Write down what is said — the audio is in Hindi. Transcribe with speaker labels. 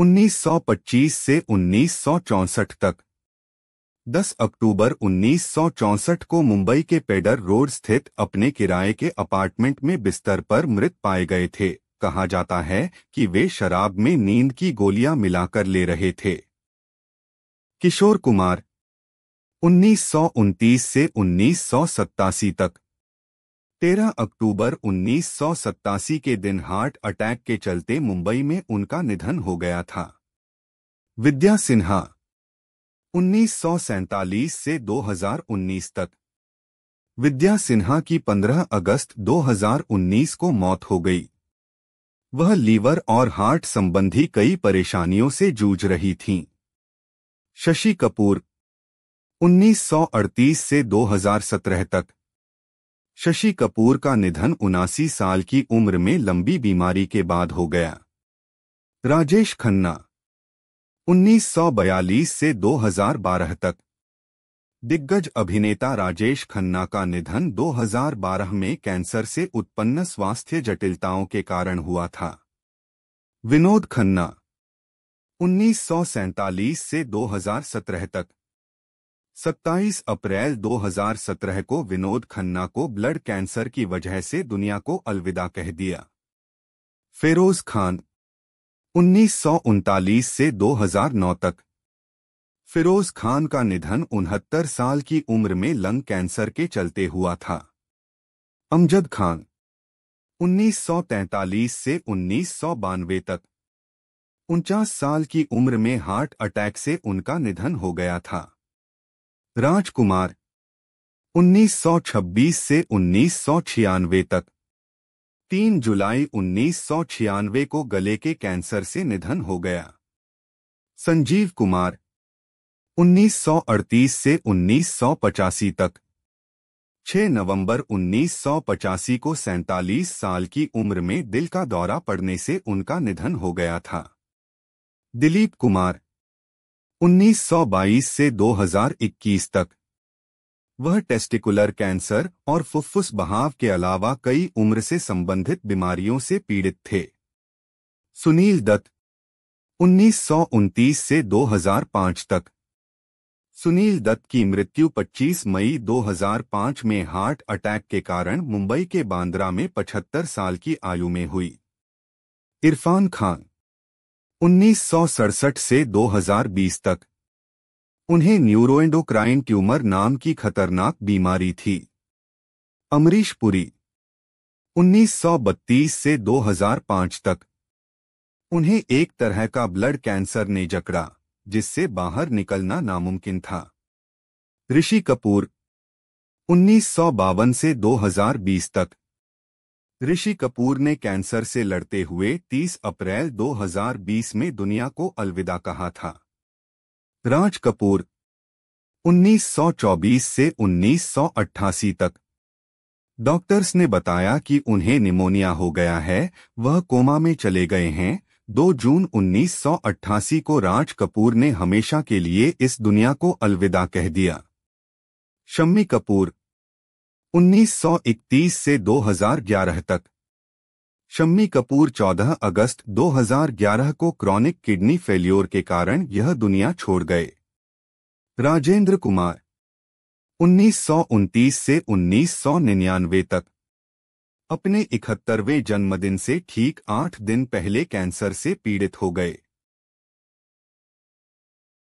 Speaker 1: 1925 से उन्नीस तक 10 अक्टूबर उन्नीस को मुंबई के पेडर रोड स्थित अपने किराए के अपार्टमेंट में बिस्तर पर मृत पाए गए थे कहा जाता है कि वे शराब में नींद की गोलियां मिलाकर ले रहे थे किशोर कुमार उन्नीस से उन्नीस तक तेरह अक्टूबर उन्नीस के दिन हार्ट अटैक के चलते मुंबई में उनका निधन हो गया था विद्या सिन्हा उन्नीस से 2019 तक विद्या सिन्हा की 15 अगस्त 2019 को मौत हो गई वह लीवर और हार्ट संबंधी कई परेशानियों से जूझ रही थीं। शशि कपूर 1938 से 2017 तक शशि कपूर का निधन उनासी साल की उम्र में लंबी बीमारी के बाद हो गया राजेश खन्ना 1942 से 2012 तक दिग्गज अभिनेता राजेश खन्ना का निधन 2012 में कैंसर से उत्पन्न स्वास्थ्य जटिलताओं के कारण हुआ था विनोद खन्ना उन्नीस से 2017 तक 27 अप्रैल 2017 को विनोद खन्ना को ब्लड कैंसर की वजह से दुनिया को अलविदा कह दिया फिरोज खान उन्नीस से 2009 तक फिरोज खान का निधन उनहत्तर साल की उम्र में लंग कैंसर के चलते हुआ था अमजद खान 1943 से उन्नीस तक उनचास साल की उम्र में हार्ट अटैक से उनका निधन हो गया था राजकुमार 1926 से उन्नीस तक 3 जुलाई उन्नीस को गले के कैंसर से निधन हो गया संजीव कुमार 1938 से उन्नीस तक 6 नवंबर 1985 को सैतालीस साल की उम्र में दिल का दौरा पड़ने से उनका निधन हो गया था दिलीप कुमार 1922 से 2021 तक वह टेस्टिकुलर कैंसर और फुफ्फुस बहाव के अलावा कई उम्र से संबंधित बीमारियों से पीड़ित थे सुनील दत्त उन्नीस से 2005 तक सुनील दत्त की मृत्यु 25 मई 2005 में हार्ट अटैक के कारण मुंबई के बांद्रा में 75 साल की आयु में हुई इरफान खान 1967 से 2020 तक उन्हें न्यूरोएंडोक्राइन ट्यूमर नाम की खतरनाक बीमारी थी अमरीश पुरी 1932 से 2005 तक उन्हें एक तरह का ब्लड कैंसर ने जकड़ा जिससे बाहर निकलना नामुमकिन था ऋषि कपूर उन्नीस से 2020 तक ऋषि कपूर ने कैंसर से लड़ते हुए 30 अप्रैल 2020 में दुनिया को अलविदा कहा था राज कपूर 1924 से 1988 तक डॉक्टर्स ने बताया कि उन्हें निमोनिया हो गया है वह कोमा में चले गए हैं 2 जून 1988 को राज कपूर ने हमेशा के लिए इस दुनिया को अलविदा कह दिया शम्मी कपूर 1931 से 2011 तक शम्मी कपूर 14 अगस्त 2011 को क्रॉनिक किडनी फेल्योर के कारण यह दुनिया छोड़ गए राजेंद्र कुमार उन्नीस से उन्नीस तक अपने इकहत्तरवें जन्मदिन से ठीक आठ दिन पहले कैंसर से पीड़ित हो गए